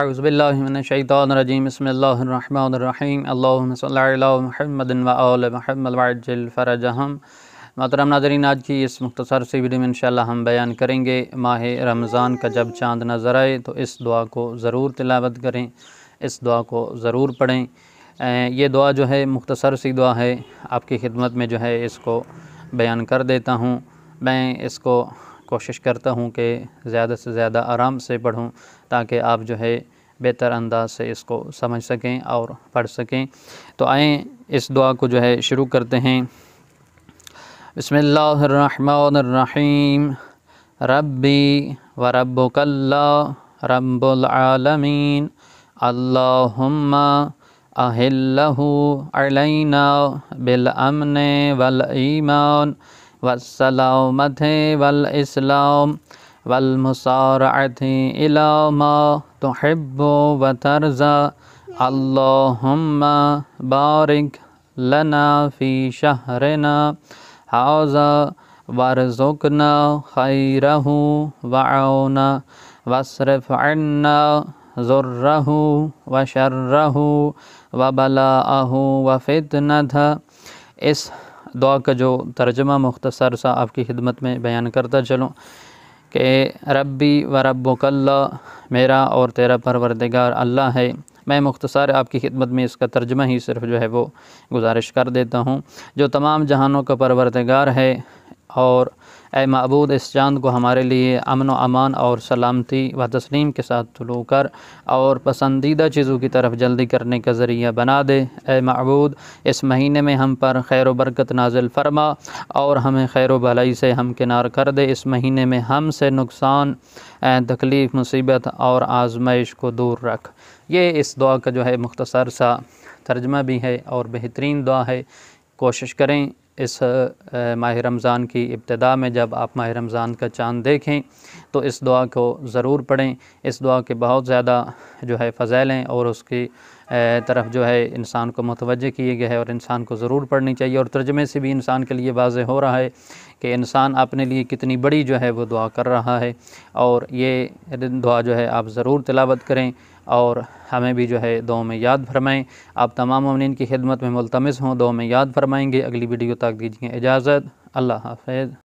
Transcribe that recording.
اعوذ باللہ من الشیطان الرجیم بسم اللہ الرحمن الرحیم اللہم صلی محمد محمد و آل فرجہم محترم ناظرین آج کی اس مختصر سی ویڈیو میں انشاءاللہ ہم بیان کریں گے ماہ رمضان کا جب چاند نظر آئے تو اس دعا کو ضرور تلاوت کریں اس دعا کو ضرور پڑھیں یہ دعا جو ہے مختصر سی دعا ہے آپ کی خدمت میں جو ہے اس کو بیان کر دیتا ہوں میں اس کو کوشش کرتا ہوں کہ زیادہ سے زیادہ آرام سے پڑھوں تاکہ آپ جو ہے بہتر انداز سے اس کو سمجھ سکیں اور پڑھ سکیں تو آئیں اس دعا کو جو ہے شروع کرتے ہیں بسم اللہ الرحمن الرحیم ربی و رب اللہ رب العلمین اللہم اہلہ علینا بالامن والایمان والسلامت والاسلام والمسارعت الى ما تحب و اللهم بارك لنا في شهرنا هذا وارزقنا خيره وعونا واصرف عنا ذره وشره وبلاءه شر رہ اس دعا کا جو ترجمہ مختصر سا آپ کی خدمت میں بیان کرتا چلوں کہ ربی و رب اللہ میرا اور تیرا پروردگار اللہ ہے میں مختصر آپ کی خدمت میں اس کا ترجمہ ہی صرف جو ہے وہ گزارش کر دیتا ہوں جو تمام جہانوں کا پروردگار ہے اور اے معبود اس چاند کو ہمارے لیے امن و امان اور سلامتی و تسلیم کے ساتھ طلوع کر اور پسندیدہ چیزوں کی طرف جلدی کرنے کا ذریعہ بنا دے اے معبود اس مہینے میں ہم پر خیر و برکت نازل فرما اور ہمیں خیر و بھلائی سے ہم کنار کر دے اس مہینے میں ہم سے نقصان تکلیف مصیبت اور آزمائش کو دور رکھ یہ اس دعا کا جو ہے مختصر سا ترجمہ بھی ہے اور بہترین دعا ہے کوشش کریں اس ماہ رمضان کی ابتدا میں جب آپ ماہ رمضان کا چاند دیکھیں تو اس دعا کو ضرور پڑھیں اس دعا کے بہت زیادہ جو ہے فضائل ہیں اور اس کی طرف جو ہے انسان کو متوجہ کیے گئے ہیں اور انسان کو ضرور پڑھنی چاہیے اور ترجمے سے بھی انسان کے لیے واضح ہو رہا ہے کہ انسان اپنے لیے کتنی بڑی جو ہے وہ دعا کر رہا ہے اور یہ دعا جو ہے آپ ضرور تلاوت کریں اور ہمیں بھی جو ہے دعاؤں میں یاد فرمائیں آپ تمام امنین کی خدمت میں ملتمز ہوں دعاؤں میں یاد فرمائیں گے اگلی ویڈیو تک دیجیے اجازت اللہ حافظ